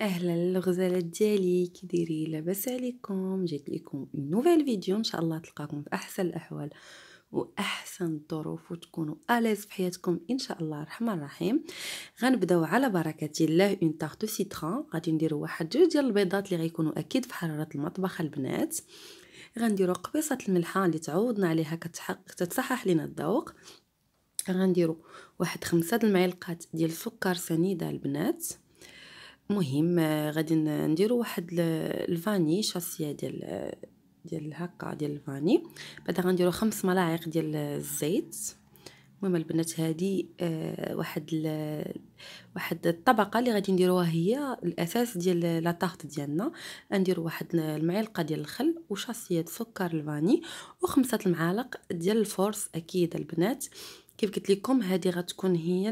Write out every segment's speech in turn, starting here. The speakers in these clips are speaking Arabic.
اهلا الغزالات ديالي كي دايرين لاباس عليكم جات لكم نوفيل فيديو ان شاء الله تلقاكم في احسن الاحوال واحسن الظروف وتكونوا اليز في حياتكم ان شاء الله الرحمن الرحيم غنبداو على بركه الله اون طارت سيترون غادي نديروا واحد جوج ديال البيضات اللي غيكونوا اكيد في حراره المطبخ البنات غنديروا قبيصه الملحه اللي تعوضنا عليها كتحق تتصحح لنا الذوق غنديروا واحد خمسة د المعلقات ديال السكر سنيده البنات مهم آه، غادي نديرو واحد الفاني شاسيه ديال آه، ديال هكا ديال الفاني بعدا غنديرو خمس ملاعق ديال الزيت المهم البنات هذه آه واحد واحد الطبقه اللي غادي نديروها هي الاساس ديال لا طارت ديالنا نديرو واحد المعلقه ديال الخل وشاسيه سكر الفاني وخمسه المعالق ديال الفورس اكيد البنات كيف قلت لكم هذه غتكون هي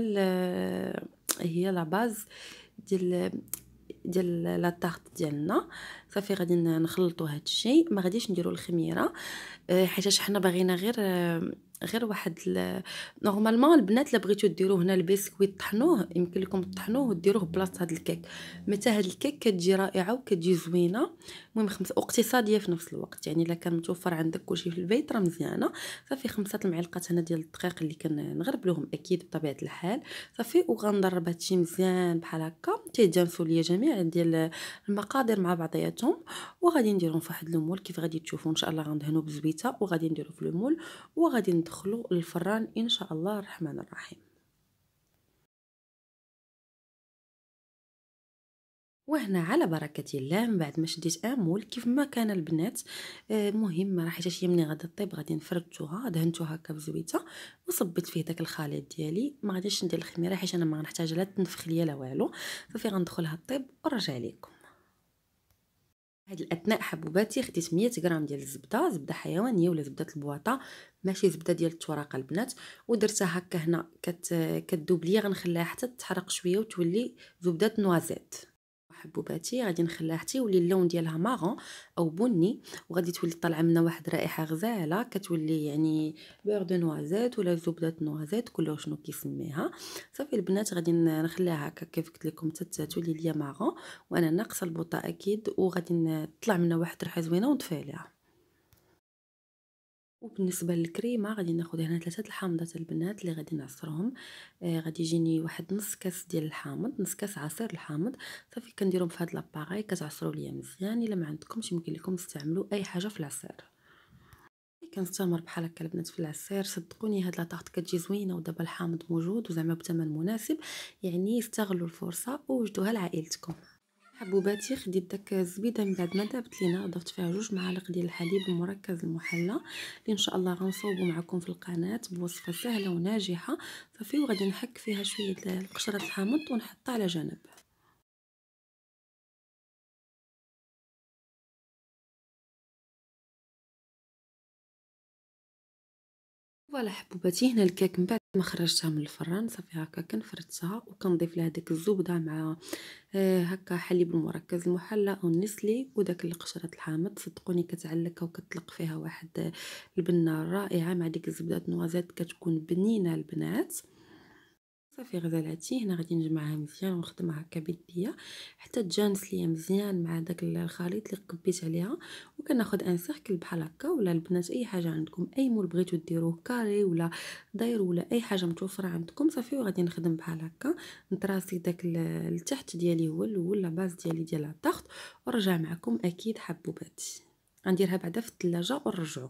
هي لا باز ديال ديال لا طارت ديالنا صافي غادي نخلطوا هذا الشيء ما غاديش نديروا الخميره أه، حيت حنا باغينا غير غير واحد نورمالمون البنات اللي بغيتو ديروا هنا البسكويت طحنوه يمكن لكم طحنوه وديروه بلاصه هاد الكيك متى هاد الكيك كتجي رائعه وكتجي زوينه المهم خمسه اقتصاديه في نفس الوقت يعني الا كان متوفر عندك كلشي في البيت راه مزيانه صافي خمسه المعلقات هنا ديال الدقيق اللي كنغربلوهم اكيد بطبيعه الحال صافي وغندرب هادشي مزيان بحال هكا تيدانسوا ليا جميع ديال المقادير مع بعضياتهم وغادي نديرهم في واحد المول كيف غادي تشوفوا ان شاء الله غندهنوا بالزبيته وغادي نديرو في المول وغادي ندخلو للفران ان شاء الله الرحمن الرحيم وهنا على بركة الله من بعد ما شديت امول كيف ما كان البنات آه، مهمه حيت هي ملي غادي طيب غادي نفردتوها دهنتوها هكا بزويته وصبيت فيه داك الخليط ديالي ما غاديش ندير الخميره حيت انا ما غنحتاج لا تنفخ ليا لا والو صافي غندخلها طيب ونرجع لكم هاد الاثناء حبوباتي خديت 100 غرام ديال الزبده زبده حيوانيه ولا زبده البواطه ماشي زبده ديال التوراق البنات ودرتها هكا هنا كتذوب ليا غنخليها حتى تحرق شويه وتولي زبده نوازيت حبوباتي غادي نخليها حتى يولي اللون ديالها ماغون او بني وغادي تولي طالعه منا واحد رائحه غزاله كتولي يعني بور دو نوازيت ولا زبده نوازيت كلو شنو كيسميها صافي البنات غادي نخليها هكا كيف قلت لكم حتى تولي ليا ماغون وانا ناقصه البوطه اكيد وغادي تطلع منا واحد الريحه زوينه ونطفي عليها وبالنسبه للكريمه غادي ناخذ هنا ثلاثه الحامضات البنات اللي غادي نعصرهم آه غادي يجيني واحد نص كاس ديال الحامض نص كاس عصير الحامض صافي كنديرهم في هاد لاباري كتعصروا ليا مزيان الا ما عندكمش يمكن لكم تستعملوا اي حاجه في العصير كنستمر بحال هكا البنات في العصير صدقوني هاد لاطارت كتجي زوينه ودابا الحامض موجود وزعما بثمن مناسب يعني استغلوا الفرصه ووجدوها لعائلتكم حبوباتي خديت داك الزبيده من بعد ما دابت لينا ضفت فيها جوج معالق ديال الحليب المركز المحلى اللي ان شاء الله غنصوبو معكم في القناه بوصفه سهله وناجحه صافي وغادي نحك فيها شويه القشره الحامض ونحطها على جنب فوالا حبوباتي هنا الكيك من بعد ما خرجتها من الفران صافي هكا كنفردتها وكنضيف لها ديك الزبده مع آه، هكا حليب المركز المحلى او النسلي وداك القشره الحامض صدقوني كتعلق وكتلق فيها واحد البنه رائعه مع ديك الزبده نوازيت كتكون بنينه البنات صافي غزالاتي هنا غادي نجمعها مزيان ونخدمها هكا بيديا حتى تجانس ليا مزيان مع داك الخليط اللي قبيت عليها ممكن ناخد ان سيركل بحال هكا ولا البنات اي حاجه عندكم اي مول بغيتو ديروه كاري ولا داير ولا اي حاجه متوفره عندكم صافي وغادي نخدم بحال هكا نتراسي داك التحت ديالي هو الاول لا باز ديالي ديال لا ونرجع معكم اكيد حبوباتي غنديرها بعدا في الثلاجه ونرجعو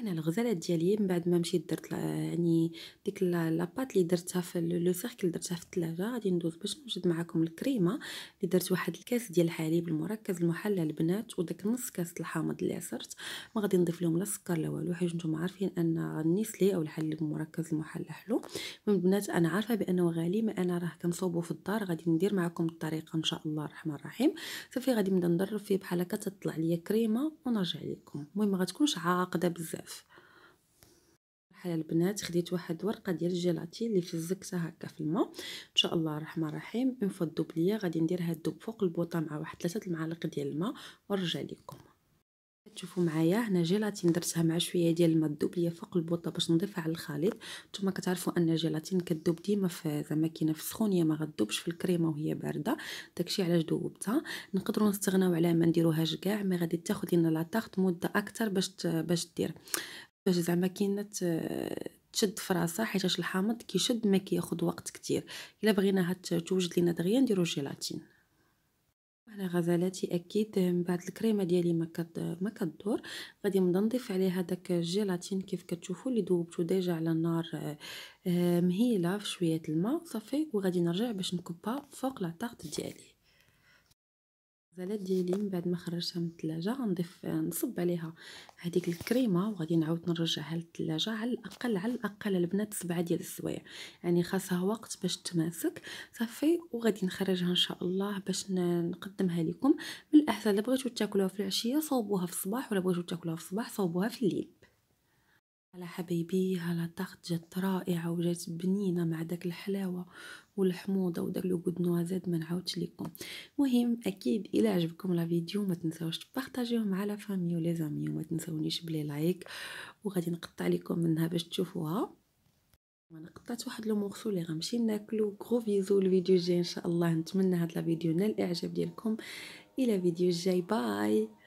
هنا الغزالات ديالي من بعد ما مشيت درت يعني ديك لاباط اللي درتها في لو سيركل درتها في الثلاجه غادي ندوز باش نوجد معكم الكريمه اللي درت واحد الكاس ديال الحليب المركز المحلل البنات وداك نص كاس الحامض اللي عصرت ما غادي نضيف لهم لا سكر لا والو حيت نتوما عارفين ان النسلي او الحليب المركز المحلل حلو المهم البنات انا عارفه بانه غالي ما انا راه كنصوبو في الدار غادي ندير معكم الطريقه ان شاء الله الرحمن الرحيم صافي غادي نبدا نضرب فيه بحال هكا تطلع ليا كريمه ونرجع لكم المهم ما غتكونش عاقده بزاف بزاف مرحبا البنات خديت واحد ورقه ديال الجيلاتين اللي فزكتها هكا في الماء ان شاء الله الرحمن الرحيم اون فوا ليا غادي ندير هاد الدوب فوق البوطه مع واحد ثلاثه المعالق ديال الماء ونرجع لكم تشوفوا معايا هنا جيلاتين درتها مع شويه ديال الماء الذوب ليا فوق البوطه باش نضيفها على الخليط نتوما كتعرفوا ان الجيلاتين كدوب ديما في زعما كاينه في السخونيه ما غذوبش في الكريمه وهي بارده داكشي علاش ذوبتها نقدروا نستغناو عليها ما نديروهاش كاع مي غادي تاخذ لنا لاطارت مده اكثر باش باش دير باش زعما كاينه تشد في راسها حيتاش الحامض كيشد ما كياخذ وقت كتير الا بغيناها توجد لينا دغيا نديرو جيلاتين على غزالتي اكيد من بعد الكريمه ديالي ما ما كدور غادي نبدا نضيف عليها داك الجيلاتين كيف كتشوفوا اللي ذوبته ديجا على النار آه، مهيله في شويه الماء صافي وغادي نرجع باش نكبها فوق لا ديالي الخبزلات ديالي من بعد ما خرجتها من الثلاجه غنضيف نصب عليها هذيك الكريمه وغادي نعاود نرجعها للثلاجه على الاقل على الاقل البنات سبعة ديال السوايع يعني خاصها وقت باش تماسك صافي وغادي نخرجها ان شاء الله باش نقدمها لكم من الاحسن الا بغيتو تاكلوها في العشيه صوبوها في الصباح ولا بغيتو تاكلوها في الصباح صوبوها في الليل هلا حبايبي هلا طاخت جات رائعه وجات بنينه مع داك الحلاوه والحموضه وداك لو غودنو زاد ما نعاودش لكم مهم اكيد الى عجبكم لا فيديو ما تنساوش تبارطاجيوه مع لا فامي لي زامي وما تنساونيش بلي لايك وغادي نقطع لكم منها باش تشوفوها انا قطعت واحد لو مورسو اللي غنمشي ناكلو غرو فيزو الفيديو الجاي ان شاء الله نتمنى هاد لا فيديو نال الاعجاب ديالكم الى فيديو الجاي باي